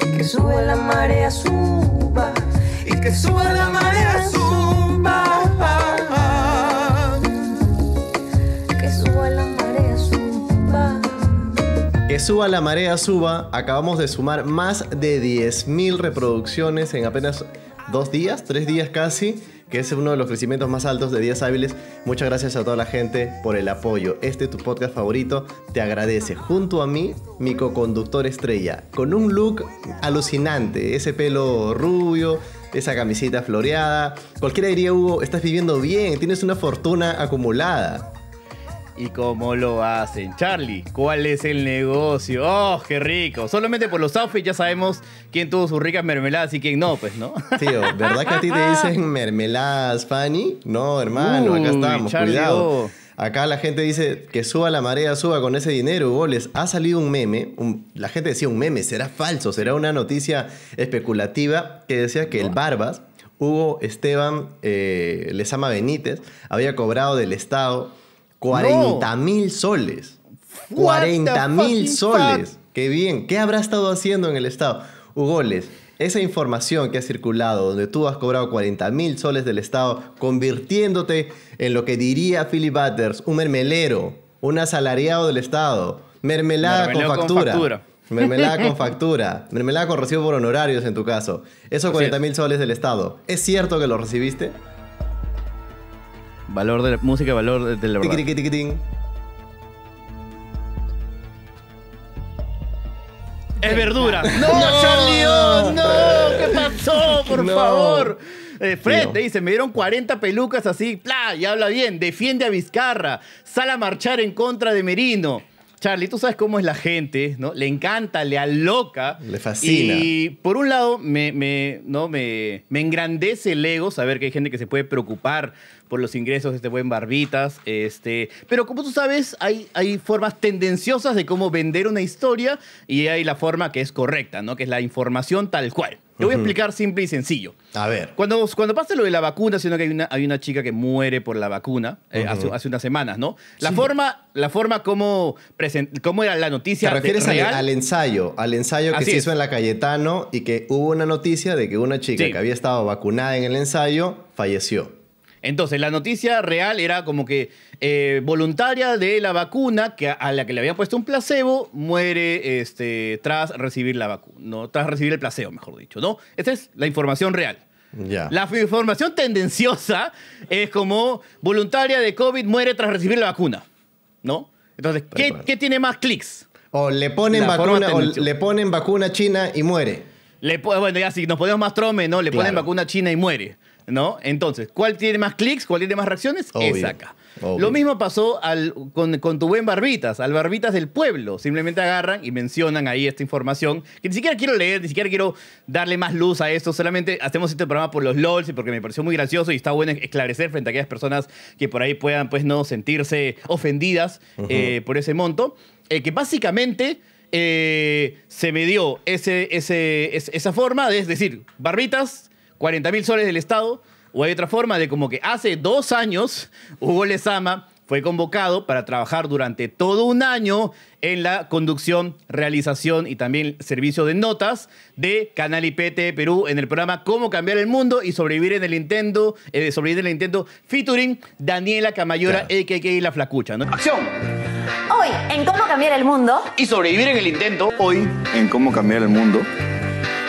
Que sube la marea, suba. Y que suba la marea, suba. Que suba la marea, suba. Que suba la marea, suba. Acabamos de sumar más de 10.000 reproducciones en apenas dos días, tres días casi, que es uno de los crecimientos más altos de días hábiles. Muchas gracias a toda la gente por el apoyo. Este tu podcast favorito te agradece. Junto a mí, mi co-conductor estrella, con un look alucinante, ese pelo rubio, esa camiseta floreada. Cualquiera diría, Hugo, estás viviendo bien, tienes una fortuna acumulada. ¿Y cómo lo hacen? Charlie, ¿cuál es el negocio? ¡Oh, qué rico! Solamente por los outfits ya sabemos quién tuvo sus ricas mermeladas y quién no, pues, ¿no? Tío, ¿verdad que a ti te dicen mermeladas, Fanny? No, hermano, acá estamos, cuidado. Acá la gente dice que suba la marea, suba con ese dinero, les Ha salido un meme, la gente decía un meme, será falso, será una noticia especulativa que decía que el Barbas, Hugo Esteban eh, les ama Benítez, había cobrado del Estado 40 mil soles. 40.000 mil soles. Qué bien. ¿Qué habrá estado haciendo en el Estado? Hugoles, esa información que ha circulado, donde tú has cobrado 40 mil soles del Estado, convirtiéndote en lo que diría Philip Butters, un mermelero, un asalariado del Estado, mermelada con factura, Mermelada con factura, mermelada con recibo por honorarios en tu caso. Esos 40 mil soles del Estado, ¿es cierto que lo recibiste? Valor de la música, valor de la verdad. ¡Es verdura! ¡No, Charlie! ¡No! ¡Oh, no! no qué pasó? ¡Por favor! Eh, Fred te dice, me dieron 40 pelucas así, Y habla bien, defiende a Vizcarra, sale a marchar en contra de Merino. Charlie, tú sabes cómo es la gente, ¿no? Le encanta, le aloca. Le fascina. Y por un lado, me, ¿no? Me, me, engrandece el ego saber que hay gente que se puede preocupar por los ingresos de este buen Barbitas. Este, pero como tú sabes, hay, hay formas tendenciosas de cómo vender una historia y hay la forma que es correcta, ¿no? Que es la información tal cual. Te voy a explicar simple y sencillo. A ver. Cuando, cuando pasa lo de la vacuna, sino que hay una, chica que muere por la vacuna eh, hace, unas semanas, ¿no? La forma, la forma como, era la noticia. ¿Te refieres Al, ensayo? Al ensayo que se hizo en la Cayetano y que hubo una noticia de que una chica que había estado vacunada en el ensayo falleció. Entonces, la noticia real era como que eh, voluntaria de la vacuna que a la que le habían puesto un placebo muere este, tras recibir la vacuna, no, tras recibir el placebo, mejor dicho, ¿no? Esta es la información real. La información tendenciosa es como voluntaria de COVID muere tras recibir la vacuna, ¿no? Entonces, ¿qué, tiene más clics? O le ponen, vacuna, le ponen vacuna china y muere. bueno, ya si nos ponemos más trome, ¿no? Le ponen vacuna china y muere. ¿no? Entonces, ¿cuál tiene más clics? ¿Cuál tiene más reacciones? Es acá. Lo mismo pasó al, con, tu buen Barbitas, al Barbitas del Pueblo. Simplemente agarran y mencionan ahí esta información, que ni siquiera quiero leer, ni siquiera quiero darle más luz a esto, solamente hacemos este programa por los LOLs y porque me pareció muy gracioso y está bueno esclarecer frente a aquellas personas que por ahí puedan, pues, no sentirse ofendidas eh, por ese monto. Eh, que básicamente... Eh, se me dio ese, ese, esa forma de decir, barbitas, 40 mil soles del Estado, o hay otra forma de como que hace dos años Hugo Lezama fue convocado para trabajar durante todo un año en la conducción, realización y también servicio de notas de Canal IPT Perú en el programa Cómo cambiar el mundo y sobrevivir en el intento, eh, sobrevivir en el intento featuring Daniela Camayora, claro. y La Flacucha. ¿no? ¡Acción! Hoy en Cómo cambiar el mundo y sobrevivir en el intento. Hoy en Cómo cambiar el mundo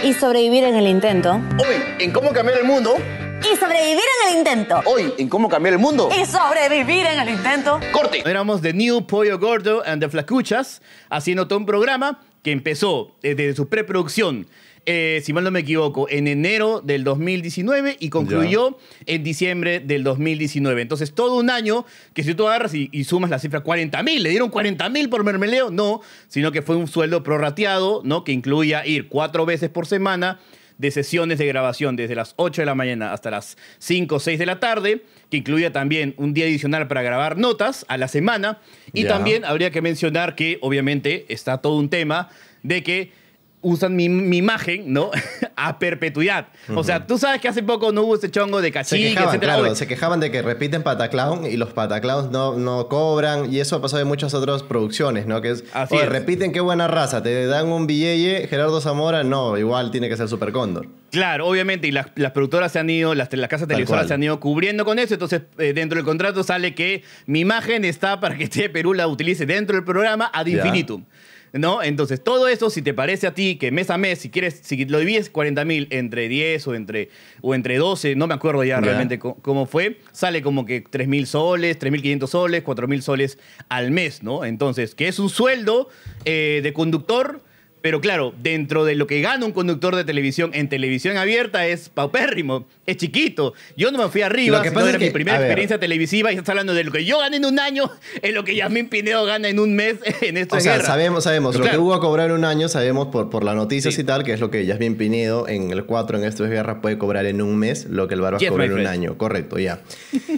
y sobrevivir en el intento. Hoy, en cómo cambiar el mundo. Y sobrevivir en el intento. Hoy, en cómo cambiar el mundo. Y sobrevivir en el intento. Corte. Éramos The New Pollo Gordo and the Flacuchas haciendo todo un programa que empezó desde eh, su preproducción, eh, si mal no me equivoco, en enero del 2019 y concluyó en diciembre del 2019. Entonces, todo un año que si tú agarras y, y sumas la cifra 40 mil, ¿le dieron 40 mil por mermeleo? No, sino que fue un sueldo prorrateado, ¿no? Que incluía ir cuatro veces por semana de sesiones de grabación desde las 8 de la mañana hasta las 5 o 6 de la tarde, que incluía también un día adicional para grabar notas a la semana. Y también habría que mencionar que obviamente está todo un tema de que usan mi, imagen, ¿no? a perpetuidad. O sea, tú sabes que hace poco no hubo ese chongo de cachique, se Claro, se quejaban de que repiten pataclown y los pataclowns no, no cobran. Y eso ha pasado en muchas otras producciones, ¿no? Que es, repiten qué buena raza, te dan un billete, Gerardo Zamora, no, igual tiene que ser Super Cóndor. Claro, obviamente, y las, productoras se han ido, las, las casas televisoras se han ido cubriendo con eso, entonces eh, dentro del contrato sale que mi imagen está para que este Perú la utilice dentro del programa ad infinitum. ¿No? Entonces, todo eso, si te parece a ti que mes a mes, si quieres, si lo divides 40 mil entre 10 o entre, o entre 12, no me acuerdo ya realmente cómo fue, sale como que 3 mil soles, 3.500 soles, 4 mil soles al mes, ¿no? Entonces, que es un sueldo eh, de conductor pero claro, dentro de lo que gana un conductor de televisión en televisión abierta es paupérrimo, es chiquito. Yo no me fui arriba, lo que mi primera experiencia televisiva y estás hablando de lo que yo gané en un año, es lo que Yasmin Pinedo gana en un mes en esta o sea, sabemos, sabemos. lo que hubo a cobrar en un año, sabemos por, por las noticias y tal, que es lo que Yasmin Pinedo en el 4 en estos guerra puede cobrar en un mes, lo que el Barbas cobra en un año. Correcto, ya.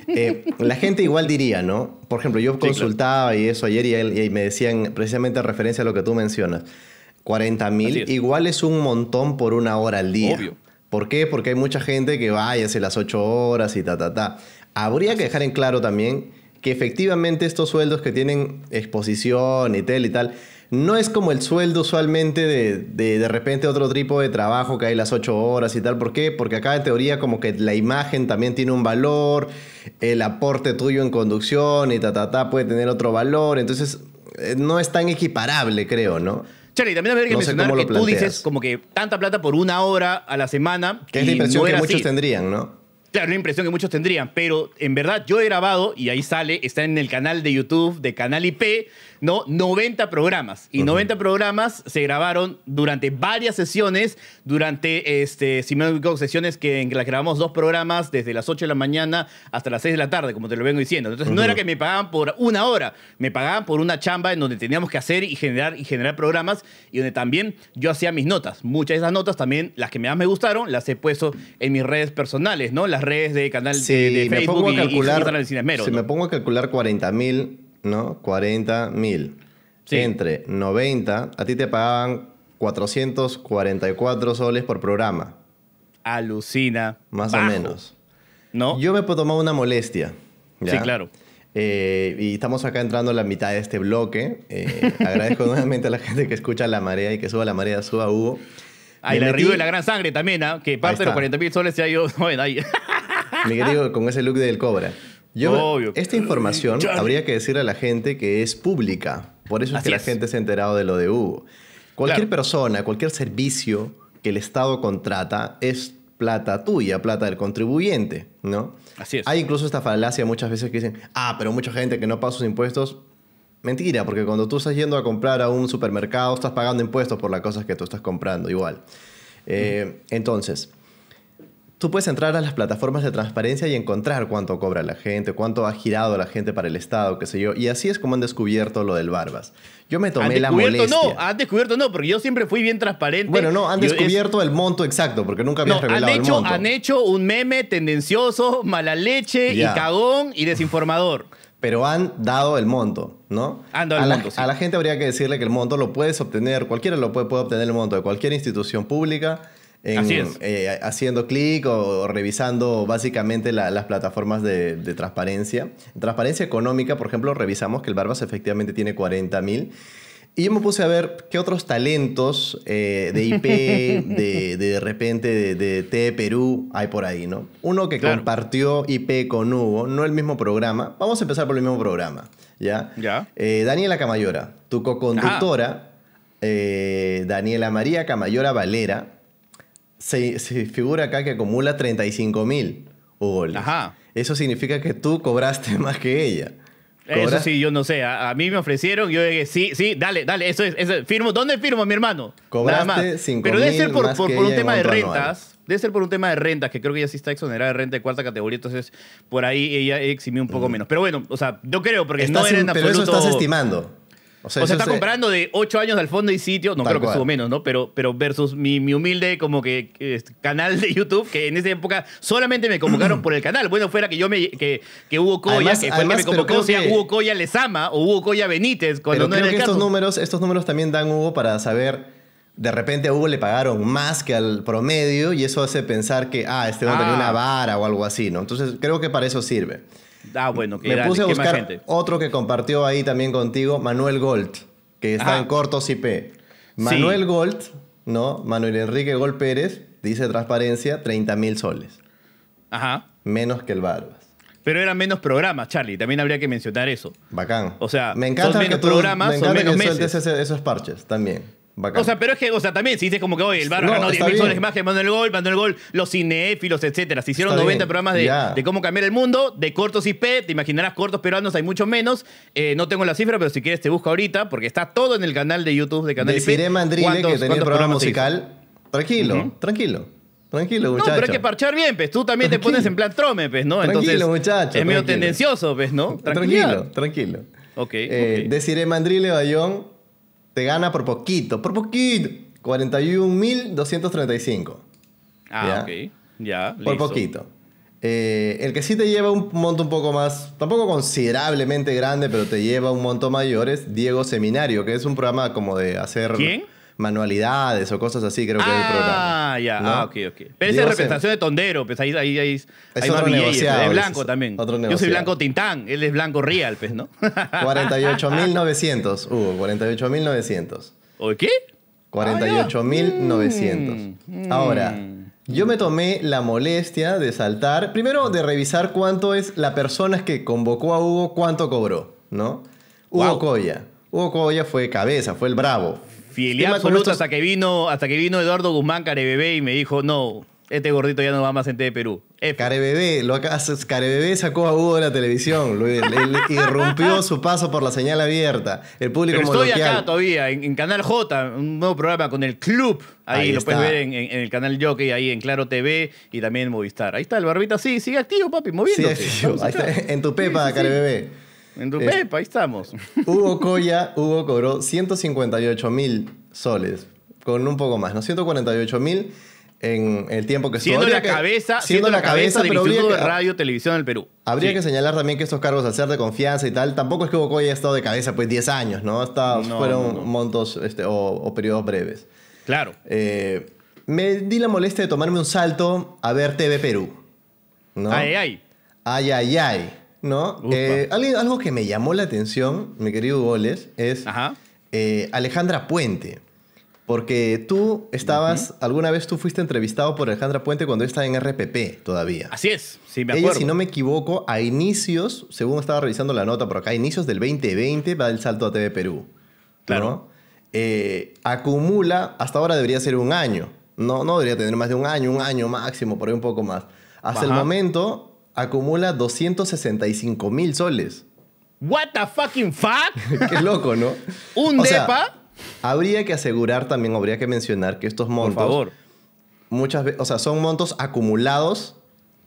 Eh, la gente igual diría, ¿no? Por ejemplo, yo consultaba y eso ayer y, y me decían precisamente en referencia a lo que tú mencionas. 40 mil igual es un montón por una hora al día. Obvio. ¿Por qué? Porque hay mucha gente que va y hace las 8 horas y ta, ta, ta. Habría que dejar en claro también que efectivamente estos sueldos que tienen exposición y tal y tal, no es como el sueldo usualmente de, de, repente otro tipo de trabajo que hay las 8 horas y tal. ¿Por qué? Porque acá en teoría como que la imagen también tiene un valor, el aporte tuyo en conducción y ta, ta, ta puede tener otro valor. Entonces eh, no es tan equiparable, creo, ¿no? Charlie, también habría que no mencionar que tú dices como que tanta plata por una hora a la semana. Que es la impresión que muchos tendrían, ¿no? Claro, una impresión que muchos tendrían, pero en verdad yo he grabado, y ahí sale, está en el canal de YouTube de Canal IP, ¿no? 90 programas. Y 90 programas se grabaron durante varias sesiones, durante, este, si me equivoco, sesiones que, en las grabamos dos programas desde las 8 de la mañana hasta las 6 de la tarde, como te lo vengo diciendo. Entonces no era que me pagaban por una hora, me pagaban por una chamba en donde teníamos que hacer y generar, y generar programas y donde también yo hacía mis notas. Muchas de esas notas también, las que más me gustaron, las he puesto en mis redes personales, ¿no? Las redes de canal de, Si me pongo a calcular 40 mil, ¿no? 40 mil. Entre 90, a ti te pagaban 444 soles por programa. Alucina. Más o menos. ¿No? Yo me puedo tomar una molestia. Sí, claro. Eh, y estamos acá entrando a la mitad de este bloque. Eh, agradezco nuevamente a la gente que escucha La Marea y que suba La Marea, suba Hugo. ahí el de la gran sangre también, ¿ah? que parte de los 40 mil soles se ha ido. Bueno, ahí. Mi querido, con ese look del cobra. Yo, Esta información habría que decirle a la gente que es pública. Por eso es que la gente se ha enterado de lo de Hugo. Cualquier persona, cualquier servicio que el Estado contrata es plata tuya, plata del contribuyente, ¿no? Así Hay incluso esta falacia muchas veces que dicen, ah, pero mucha gente que no paga sus impuestos. Mentira, porque cuando tú estás yendo a comprar a un supermercado, estás pagando impuestos por las cosas que tú estás comprando, igual. Eh, entonces, tú puedes entrar a las plataformas de transparencia y encontrar cuánto cobra la gente, cuánto ha girado la gente para el Estado, qué sé yo. Y así es como han descubierto lo del Barbas. Yo me tomé la molestia. No, han descubierto no, porque yo siempre fui bien transparente. Bueno, no, han descubierto el monto exacto, porque nunca me revelado el monto. Han hecho un meme tendencioso, mala leche y cagón y desinformador. Pero han dado el monto, ¿no? Han dado el la, monto. A la gente habría que decirle que el monto lo puedes obtener, cualquiera lo puede, puede obtener el monto de cualquier institución pública eh, haciendo clic o, revisando básicamente las plataformas de, de, transparencia. transparencia económica, por ejemplo, revisamos que el Barbas efectivamente tiene 40 mil. Y yo me puse a ver qué otros talentos eh, de IP, de, repente de, de T Perú hay por ahí, ¿no? Uno que compartió IP con Hugo, no el mismo programa. Vamos a empezar por el mismo programa, ¿ya? Ya. Eh, Daniela Camayora, tu coconductora, conductora Daniela María Camayora Valera, se, figura acá que acumula 35 mil o Ajá. Eso significa que tú cobraste más que ella. Eso sí, yo no sé. A, mí me ofrecieron, yo dije, sí, sí, dale, dale, eso es. firmo, ¿Dónde firmo, mi hermano? Cobraste más. Pero debe ser por, un tema de rentas. Debe ser por un tema de rentas, que creo que ella sí está exonerada de renta de cuarta categoría, entonces por ahí ella eximió un poco menos. Pero bueno, o sea, yo creo, porque estás no era en Pero eso estás estimando. O sea, está comprando de 8 años al fondo y sitio, no creo que cual. menos, ¿no? Pero, pero versus mi, humilde como que este, canal de YouTube, que en esa época solamente me convocaron por el canal. Bueno, fuera que yo me que, que Hugo Coya, que fue el que me convocó, O sea Hugo Coya Lezama o Hugo Coya Benítez, cuando Estos números, estos números también dan Hugo para saber. De repente a Hugo le pagaron más que al promedio y eso hace pensar que, ah, este hombre tenía ah. una vara o algo así, ¿no? Entonces creo que para eso sirve. Ah, bueno, Me puse a buscar otro que compartió ahí también contigo, Manuel Gold, que está ah. en Cortos IP. Manuel Gold, ¿no? Manuel Enrique Gold Pérez, dice transparencia, 30 mil soles. Ajá. Menos que el Barbas. Pero eran menos programas, Charlie. También habría que mencionar eso. Bacán. O sea, me encanta menos que esos parches también. O sea, pero es que, o sea, también si dices como que hoy el barro no, ganó 10.000 millones mandó el gol, mandó el gol, los cinéfilos, etcétera. Se hicieron 90 programas de, cómo cambiar el mundo, de cortos IP, te imaginarás cortos peruanos, hay muchos menos. Eh, no tengo la cifra, pero si quieres te busco ahorita, porque está todo en el canal de YouTube de Canal Deciré IP. Mandrile que tenía programa musical. Tranquilo, tranquilo. Tranquilo, muchacho. No, pero hay que parchar bien, pues. Tú también te pones en plan trome, pues, ¿no? Entonces, tranquilo, muchacho. Es medio tendencioso, pues, ¿no? Tranquilo, tranquilo. Ok. Eh, okay. Deciré Mandrile Bayón te gana por poquito, por poquito. 41.235. Ah, ok. Ya. Por poquito. Eh, el que sí te lleva un monto un poco más, tampoco considerablemente grande, pero te lleva un monto mayor es Diego Seminario, que es un programa como de hacer... ¿Quién? manualidades o cosas así, creo que ah, el programa. Ah, ya. Ah, ok, ok. Pero esa es representación de tondero, pues ahí, ahí, ahí es hay otro negociado, blanco también. Yo soy blanco tintán, él es blanco real, pues, ¿no? 48.900, Hugo, 48.900. ¿O qué? 48.900. Ah, mm, mm. Ahora, yo me tomé la molestia de saltar, primero de revisar cuánto es la persona que convocó a Hugo, cuánto cobró, ¿no? Hugo Coya. Hugo Coya fue cabeza, fue el bravo, Fidelidad absoluta hasta que vino, hasta que vino Eduardo Guzmán Carebebé y me dijo, no, este gordito ya no va más en TV Perú. Carebebé, lo sacó a Hugo de la televisión, lo- irrumpió su paso por la señal abierta. El público Pero estoy acá todavía, en, Canal J, un nuevo programa con el club. Ahí, lo puedes ver en, el canal Jockey, ahí en Claro TV y también en Movistar. Ahí está el barbita, sí, sigue activo, papi, moviéndose. ahí está, en tu pepa, Carebebé. En tu pepa, eh, ahí estamos. Hugo Coya, Hugo cobró 158 mil soles, con un poco más, ¿no? 148 mil en el tiempo que siendo la cabeza siendo, la, cabeza, de del Instituto de Radio Televisión del Perú habría que señalar también que estos cargos al ser de confianza y tal tampoco es que Hugo Coya haya estado de cabeza pues 10 años no, Hasta fueron montos este, o, periodos breves claro eh, me di la molestia de tomarme un salto a ver TV Perú ay ay ay ay ay ¿no? Eh, algo que me llamó la atención, mi querido Goles, es eh, Alejandra Puente. Porque tú estabas, alguna vez tú fuiste entrevistado por Alejandra Puente cuando estaba en RPP todavía. Así es, sí, me acuerdo. Ella, si no me equivoco, a inicios, según estaba revisando la nota por acá, a inicios del 2020 va el salto a TV Perú. Claro. Eh, acumula, hasta ahora debería ser un año. No, no debería tener más de un año, un año máximo, por ahí un poco más. Hasta el momento acumula 265 mil soles. What the fucking fuck? Qué loco, ¿no? Un depa. habría que asegurar también, habría que mencionar que estos montos. Por favor. Muchas veces, o sea, son montos acumulados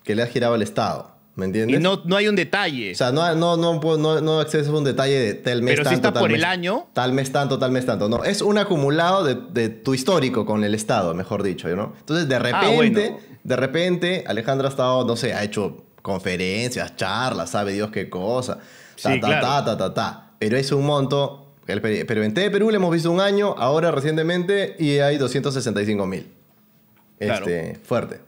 que le ha girado el Estado. ¿Me entiendes? Y no, no hay un detalle. O sea, no, no, a un detalle de tal mes Pero tanto. si está por el año. Tal mes tanto, tal mes tanto. No, es un acumulado de, de tu histórico con el Estado, mejor dicho, ¿no? Entonces, de ah, repente, de repente, Alejandra ha estado, no sé, ha hecho conferencias, charlas, sabe Dios qué cosa. Ta, ta, Pero es un monto. pero en T Perú le hemos visto un año, ahora recientemente, y hay 265 mil. Este, Fuerte.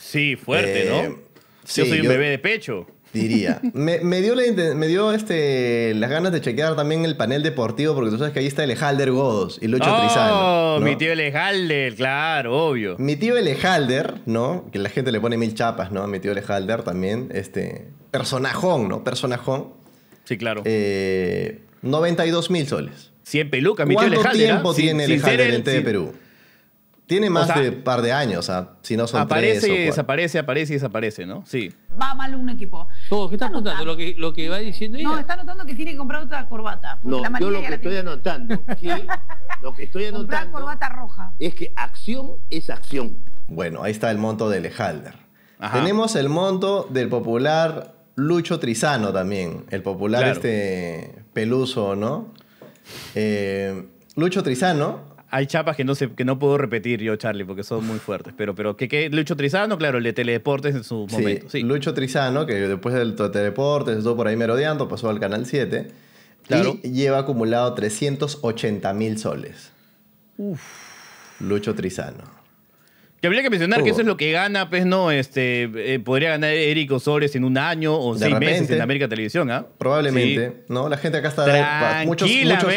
Sí, fuerte, ¿no? Eh, sí, yo soy un bebé de pecho diría. Me, dio, me dio este, las ganas de chequear también el panel deportivo, porque tú sabes que ahí está Elejalder Godos y Lucho Trizano. Oh, ¿no? mi tío Elejalder, claro, obvio. Mi tío Elejalder, ¿no? Que la gente le pone mil chapas, ¿no? A mi tío Elejalder también, este, personajón, ¿no? Personajón. Sí, claro. 92 eh, mil soles. 100 pelucas, mi tío ¿Cuánto tiempo ¿ah? tiene el en el, de Perú? Tiene más de un de par de años, o ¿ah? sea, si no son aparece tres y desaparece, aparece y desaparece, ¿no? Sí va mal un equipo. Oh, ¿qué estás notando? ¿Lo que, va diciendo ella? No, está anotando que tiene que comprar otra corbata. No, yo lo que estoy anotando, que lo que estoy anotando corbata roja. es que acción es acción. Bueno, ahí está el monto de Lehalder. Tenemos el monto del popular Lucho Trizano también, el popular este peluso, ¿no? Eh, Lucho Trizano hay chapas que no, se, que no puedo repetir yo, Charlie, porque son muy fuertes. Pero, pero ¿qué Lucho Trizano, claro, el de Teledeportes en su momento. Sí, Lucho Trizano, que después del Teleportes, estuvo por ahí merodeando, pasó al Canal 7. Y lleva acumulado 380 mil soles. Uf. Lucho Trizano. Que habría que mencionar que oh. eso es lo que gana, pues, ¿no? Este, eh, podría ganar Eric Osores en un año o de seis meses en América Televisión, ¿ah? Probablemente, ¿no? La gente acá está... Muchos, muchos,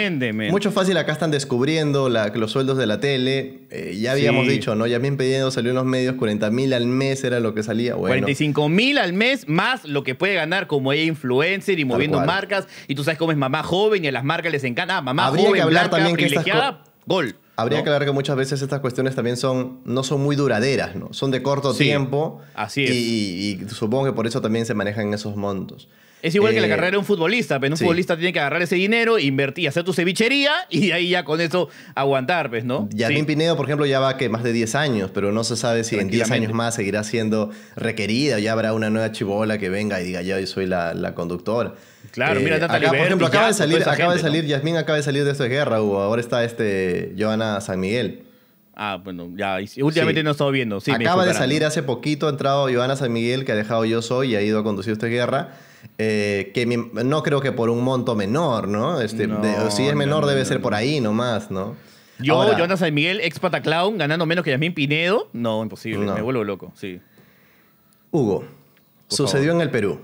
Mucho fácil acá están descubriendo los sueldos de la tele. Eh, ya habíamos dicho, ¿no? Ya bien pedido salió en los medios, 40 mil al mes era lo que salía. Bueno. 45 mil al mes más lo que puede ganar como influencer y moviendo marcas. Y tú sabes cómo es mamá joven y a las marcas les encanta. Ah, mamá habría joven, que hablar blanca, también que privilegiada, gol. Habría que ver que muchas veces estas cuestiones también son, no son muy duraderas, ¿no? Son de corto tiempo. Así Y, supongo que por eso también se manejan esos montos. Es igual que la eh, carrera de un futbolista, pero pues, un futbolista tiene que agarrar ese dinero, invertir, hacer tu cevichería y ahí ya con eso aguantar, pues, ¿no? ya sí. Pinedo, por ejemplo, ya va que más de 10 años, pero no se sabe si en 10 años más seguirá siendo requerida, ya habrá una nueva chibola que venga y diga, yo soy la, la conductora. Claro, mira, eh, Por ejemplo, acaba de salir, acaba de salir, Yasmín acaba de salir de esta guerra, Hugo. Ahora está este Joana San Miguel. Ah, bueno, ya. Últimamente no he estado viendo. acaba de salir hace poquito, ha entrado Joana San Miguel, que ha dejado Yo Soy y ha ido a conducir esta guerra. Eh, que no creo que por un monto menor, ¿no? Este, si es menor, debe ser por ahí nomás, ¿no? Yo, Johanna Joana San Miguel, ex ganando menos que Yasmín Pinedo. No, imposible, me vuelvo loco, sí. Hugo, sucedió en el Perú.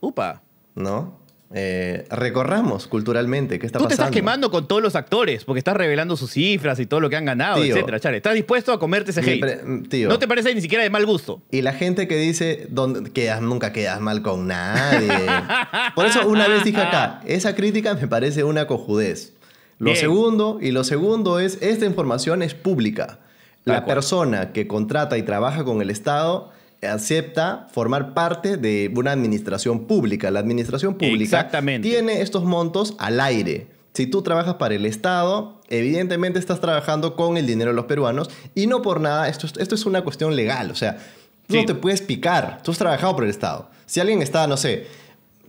Upa. ¿no? Eh, recorramos culturalmente qué está pasando. te estás quemando con todos los actores porque estás revelando sus cifras y todo lo que han ganado, etcétera, Chale. Estás dispuesto a comerte ese hate. no te parece ni siquiera de mal gusto. Y la gente que dice nunca quedas mal con nadie. Por eso una vez dije acá, esa crítica me parece una cojudez. Lo segundo y lo segundo es esta información es pública. la persona que contrata y trabaja con el Estado acepta formar parte de una administración pública. La administración pública tiene estos montos al aire. Si tú trabajas para el Estado, evidentemente estás trabajando con el dinero de los peruanos y no por nada, esto, esto es una cuestión legal, o sea, tú no te puedes picar, tú has trabajado por el Estado. Si alguien está, no sé,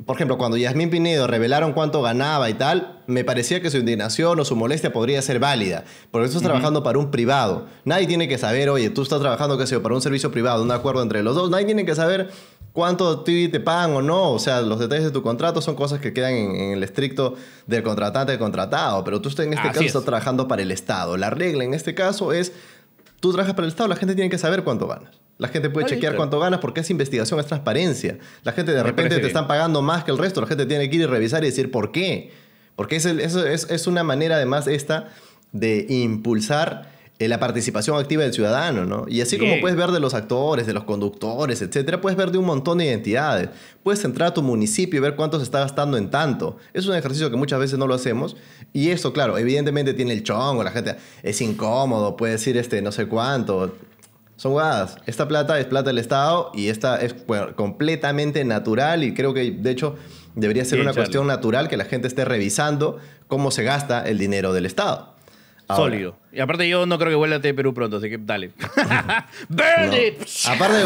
por ejemplo, cuando Yasmín Pinedo revelaron cuánto ganaba y tal, me parecía que su indignación o su molestia podría ser válida, porque tú estás trabajando para un privado. Nadie tiene que saber, oye, tú estás trabajando, qué sé yo, para un servicio privado, un acuerdo entre los dos, nadie tiene que saber cuánto te pagan o no. O sea, los detalles de tu contrato son cosas que quedan en, el estricto del contratante del contratado, pero tú en este caso trabajando para el Estado. La regla en este caso es, tú trabajas para el Estado, la gente tiene que saber cuánto ganas. La gente puede chequear cuánto ganas porque es investigación, es transparencia. La gente de repente te están pagando más que el resto, la gente tiene que ir y revisar y decir por qué. Porque es, es, una manera además esta de impulsar eh, la participación activa del ciudadano, ¿no? Y así como puedes ver de los actores, de los conductores, etcétera, puedes ver de un montón de identidades. Puedes entrar a tu municipio y ver cuánto se está gastando en tanto. Es un ejercicio que muchas veces no lo hacemos. Y eso, claro, evidentemente tiene el chongo, la gente es incómodo, puede decir este no sé cuánto, son guadas. Esta plata es plata del Estado y esta es completamente natural y creo que de hecho debería ser una cuestión natural que la gente esté revisando cómo se gasta el dinero del Estado. Sólido. Y aparte yo no creo que vuelva a Perú pronto, así que dale. ¡Burn it! Aparte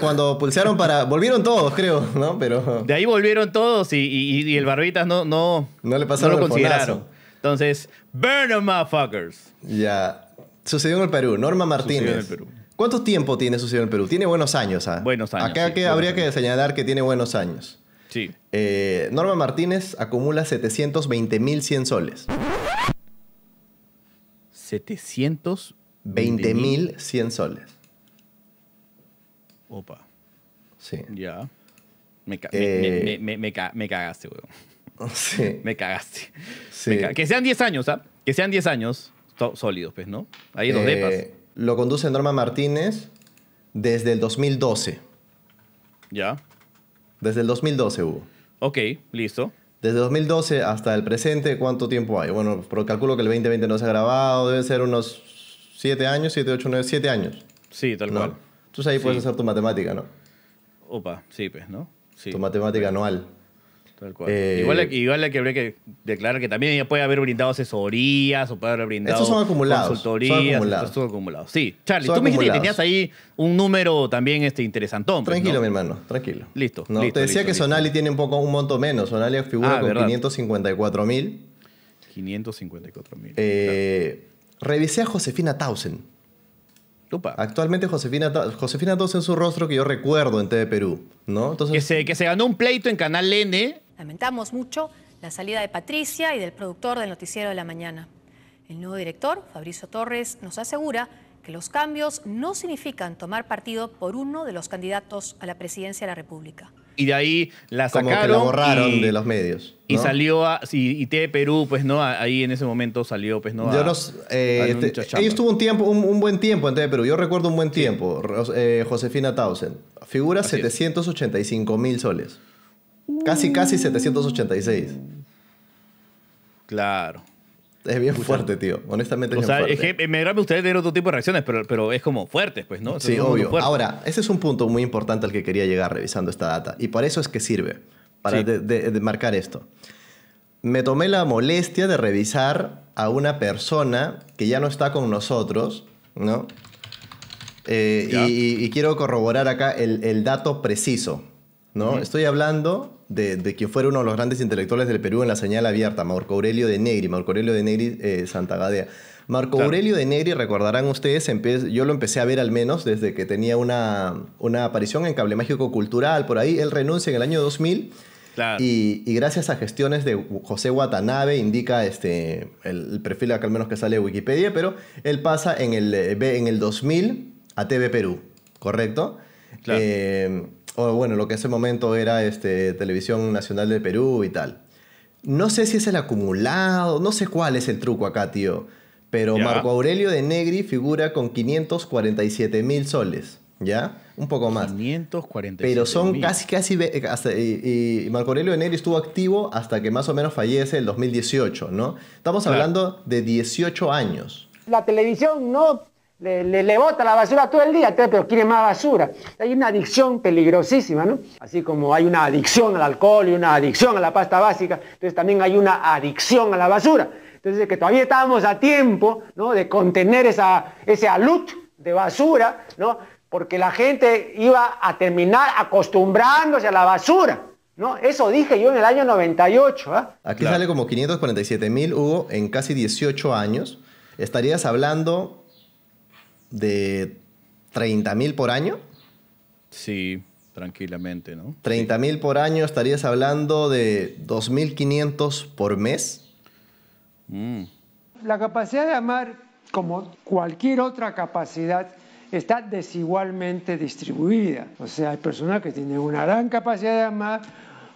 cuando, cuando, para... Volvieron todos, creo, ¿no? Pero... De ahí volvieron todos y, el Barbitas no, no, no, le pasaron lo consideraron. Entonces, burn them motherfuckers. Ya. Sucedió en el Perú. Norma Martínez. el Perú. ¿Cuánto tiempo tiene su en Perú? Tiene buenos años. ¿ah? Buenos años. Acá habría que señalar que tiene buenos años. Sí. Eh, Norma Martínez acumula 720.100 soles. 720.100 soles. Opa. Sí. Ya. Me, eh, me, cagaste, weón. Sí. me cagaste. Sí. que sean 10 años, ¿ah? Que sean 10 años sólidos, pues, ¿no? Ahí los eh... depas lo conduce Norma Martínez desde el 2012. Ya. Desde el 2012 hubo. Ok, listo. Desde 2012 hasta el presente, ¿cuánto tiempo hay? Bueno, calculo que el 2020 no se ha grabado, debe ser unos 7 años, 7, 8, 9, 7 años. Sí, tal cual. Entonces ahí puedes hacer tu matemática, ¿no? Opa, sí, pues, ¿no? Sí. Tu matemática anual. Tal cual. Eh, igual, que habría que declarar que también puede haber brindado asesorías o puede haber brindado son consultorías. Estos son acumulados. Sí, Charlie, tú me dijiste que tenías ahí un número también este, interesantón. Pues, tranquilo, mi hermano, tranquilo. Listo. te decía que Sonali tiene un poco un monto menos. Sonali figura ah, con 554 mil. 554 mil. Eh, revisé a Josefina Tausen. Actualmente Josefina, Josefina Tausen es su rostro que yo recuerdo en TV Perú, ¿no? Entonces, que que se ganó un pleito en Canal N Lamentamos mucho la salida de Patricia y del productor del Noticiero de la Mañana. El nuevo director, Fabrizio Torres, nos asegura que los cambios no significan tomar partido por uno de los candidatos a la presidencia de la República. Y de ahí la sacaron. que lo borraron de los medios. Y salió a, y, y Perú, pues no, ahí en ese momento salió, pues no. Yo a, eh, un tiempo, un, buen tiempo en TV Perú. Yo recuerdo un buen tiempo. Eh, Josefina Tausen. Figura 785 mil soles. Casi, casi 786. Claro. Es bien fuerte, tío. Honestamente, es o sea, que me tener otro tipo de reacciones, pero, pero es como fuerte, pues, ¿no? sí, obvio. Ahora, ese es un punto muy importante al que quería llegar revisando esta data. Y por eso es que sirve, para de, marcar esto. Me tomé la molestia de revisar a una persona que ya no está con nosotros, ¿no? Eh, y, quiero corroborar acá el, dato preciso, ¿no? Estoy hablando de, de, quien fuera uno de los grandes intelectuales del Perú en la señal abierta, Marco Aurelio de Negri, Marco Aurelio de Negri eh, Santa Gadea. Marco Aurelio de Negri, recordarán ustedes, yo lo empecé a ver al menos desde que tenía una, una aparición en Cable Mágico Cultural, por ahí, él renuncia en el año 2000. Y, gracias a gestiones de José Watanabe, indica este, el, perfil acá al menos que sale de Wikipedia, pero él pasa en el, eh, en el 2000 a TV Perú, ¿correcto? Eh, o bueno, lo que en ese momento era este, Televisión Nacional de Perú y tal. No sé si es el acumulado, no sé cuál es el truco acá, tío. Pero Marco Aurelio de Negri figura con 547 mil soles, ¿ya? Un poco más. 547 Pero son casi, casi... Eh, y, Marco Aurelio de Negri estuvo activo hasta que más o menos fallece el 2018, ¿no? Estamos hablando de 18 años. La televisión no le, bota la basura todo el día, pero quiere más basura. Hay una adicción peligrosísima, ¿no? Así como hay una adicción al alcohol y una adicción a la pasta básica, entonces también hay una adicción a la basura. Entonces que todavía estábamos a tiempo, ¿no? De contener esa, ese alud de basura, ¿no? Porque la gente iba a terminar acostumbrándose a la basura. No, eso dije yo en el año 98. ¿ah? Aquí sale como 547 mil, Hugo, en casi 18 años. Estarías hablando de 30.000 por año. Sí, tranquilamente, ¿no? 30.000 por año, estarías hablando de 2.500 por mes. Mm. La capacidad de amar, como cualquier otra capacidad, está desigualmente distribuida. O sea, hay personas que tienen una gran capacidad de amar,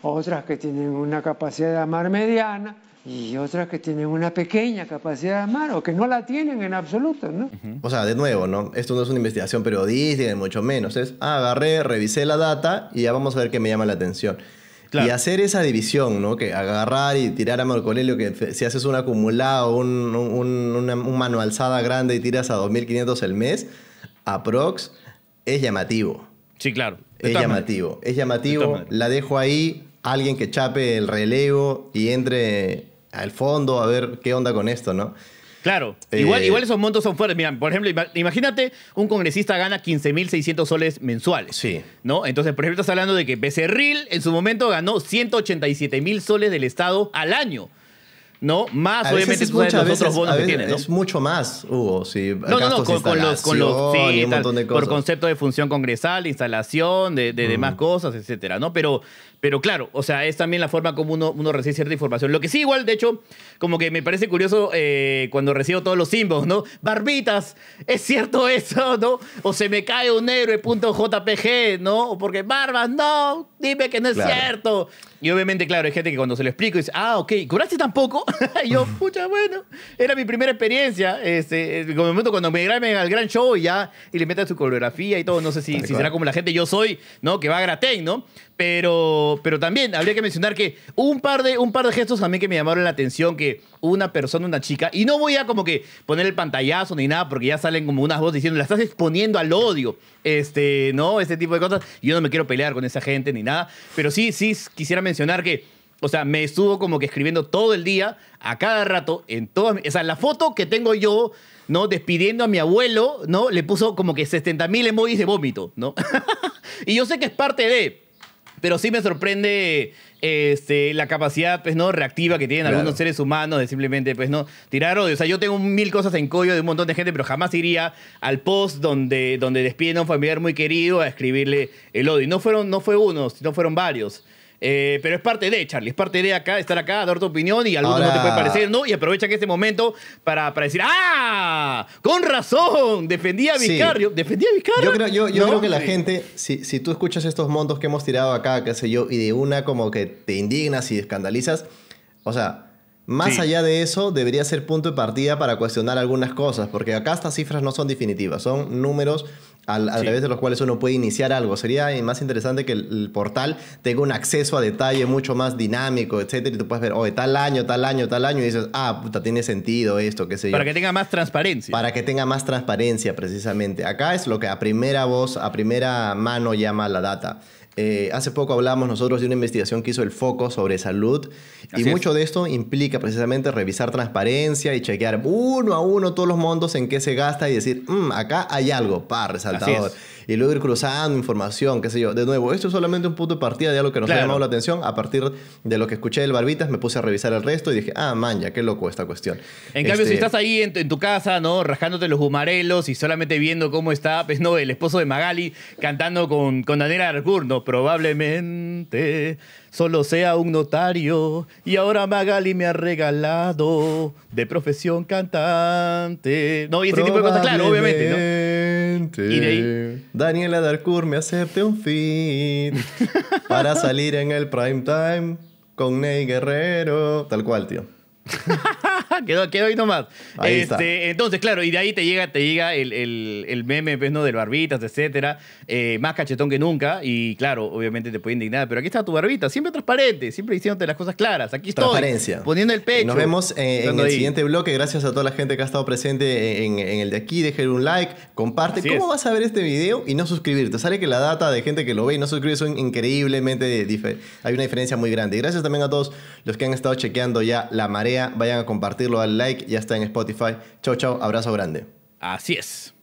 otras que tienen una capacidad de amar mediana, y otras que tienen una pequeña capacidad de amar o que no la tienen en absoluto, ¿no? O sea, de nuevo, ¿no? Esto no es una investigación periodística, mucho menos. Es, ah, agarré, revisé la data y ya vamos a ver qué me llama la atención. Y hacer esa división, ¿no? Que agarrar y tirar a Marco Lelio, que si haces un acumulado, un, un, una, mano alzada grande y tiras a 2.500 el mes, a Prox, es llamativo. Sí, claro. Es llamativo. es llamativo. Es llamativo. la dejo ahí, alguien que chape el relevo y entre al fondo a ver qué onda con esto, ¿no? Claro, eh, igual, igual esos montos son fuertes. Mira, por ejemplo, imagínate un congresista gana 15.600 soles mensuales. Sí. ¿No? Entonces, por ejemplo, estás hablando de que Becerril en su momento ganó 187.000 soles del Estado al año. ¿no? Más, obviamente, uno de los otros bonos que tiene, ¿no? Es mucho más, Hugo, si No, no, no, con, los... sí, Por concepto de función congresal, instalación, de, de mm. demás cosas, etcétera, ¿no? Pero, pero claro, o sea, es también la forma como uno, uno recibe cierta información. Lo que sí, igual, de hecho, como que me parece curioso eh, cuando recibo todos los símbolos ¿no? Barbitas, ¿es cierto eso, no? O se me cae un punto JPG, ¿no? O porque Barbas, no, dime que no es cierto. Y obviamente, claro, hay gente que cuando se lo explico dice, ah, ok, ¿cobraste tampoco? y yo, pucha, bueno, era mi primera experiencia. Este, eh, el momento cuando me graben al gran show y ya, y le metan su coreografía y todo, no sé si, será como la gente yo soy, ¿no? Que va a Gratén, ¿no? Pero, pero también habría que mencionar que un par, de, un par de gestos también que me llamaron la atención, que una persona, una chica, y no voy a como que poner el pantallazo ni nada, porque ya salen como unas voces diciendo, la estás exponiendo al odio, este, ¿no? Este tipo de cosas. Yo no me quiero pelear con esa gente ni nada, pero sí, sí quisiera mencionar que o sea, me estuvo como que escribiendo todo el día, a cada rato, en todas... O sea, la foto que tengo yo, ¿no? Despidiendo a mi abuelo, ¿no? Le puso como que 70.000 emojis de vómito, ¿no? y yo sé que es parte de... Pero sí me sorprende este, la capacidad, pues, ¿no? Reactiva que tienen algunos seres humanos de simplemente, pues, ¿no? Tirar odio. O sea, yo tengo mil cosas en collo de un montón de gente, pero jamás iría al post donde, donde despiden a un familiar muy querido a escribirle el odio. Y no fueron, no fue uno, sino fueron varios. Eh, pero es parte de, Charlie, es parte de acá, estar acá, dar tu opinión y algo que no te puede parecer, ¿no? Y aprovecha aprovechan este momento para, decir, ¡ah! ¡Con razón! Defendía a Vicario! Defendía a Vicario. Yo creo, que la gente, si, tú escuchas estos montos que hemos tirado acá, qué sé yo, y de una como que te indignas y escandalizas, o sea, más allá de eso, debería ser punto de partida para cuestionar algunas cosas, porque acá estas cifras no son definitivas, son números a través de los cuales uno puede iniciar algo. Sería más interesante que el, portal tenga un acceso a detalle mucho más dinámico, etcétera, y tú puedes ver, oye, tal año, tal año, tal año, y dices, ah, puta, tiene sentido esto, qué sé yo. Para que tenga más transparencia. Para que tenga más transparencia, precisamente. Acá es lo que a primera voz, a primera mano llama la data. Eh, hace poco hablamos nosotros de una investigación que hizo el Foco sobre salud y mucho de esto implica precisamente revisar transparencia y chequear uno a uno todos los montos en qué se gasta y decir, mm, acá hay algo, para resaltador y luego ir cruzando información, qué sé yo. De nuevo, esto es solamente un punto de partida de algo que nos ha llamado la atención. A partir de lo que escuché del Barbitas, me puse a revisar el resto y dije, ah, man, qué loco esta cuestión. En cambio, si este, estás ahí en tu, casa, ¿no? Rajándote los humarelos y solamente viendo cómo está, pues, no, el esposo de Magali cantando con, con Daniela Arcur, ¿no? Probablemente solo sea un notario y ahora Magali me ha regalado de profesión cantante. No, y ese tipo de cosas, claro, obviamente, Y de ahí. Daniela Darcourt me acepte un feed para salir en el prime time con Ney Guerrero. Tal cual, tío. quedó, ahí nomás. Este, entonces, claro, y de ahí te llega, te llega el, meme pues, ¿no? del barbitas, etcétera, eh, más cachetón que nunca, y claro, obviamente te puede indignar, pero aquí está tu barbita, siempre transparente, siempre diciéndote las cosas claras, aquí estoy, poniendo el pecho. Nos vemos eh, en el siguiente bloque, gracias a toda la gente que ha estado presente en, el de aquí, dejen un like, comparte, ¿cómo vas a ver este video y no suscribirte? Sale que la data de gente que lo ve y no suscribe son increíblemente hay una diferencia muy grande. gracias también a todos los que han estado chequeando ya la marea, vayan a compartir al like, ya está en Spotify. Chau, chau, abrazo grande. Así es.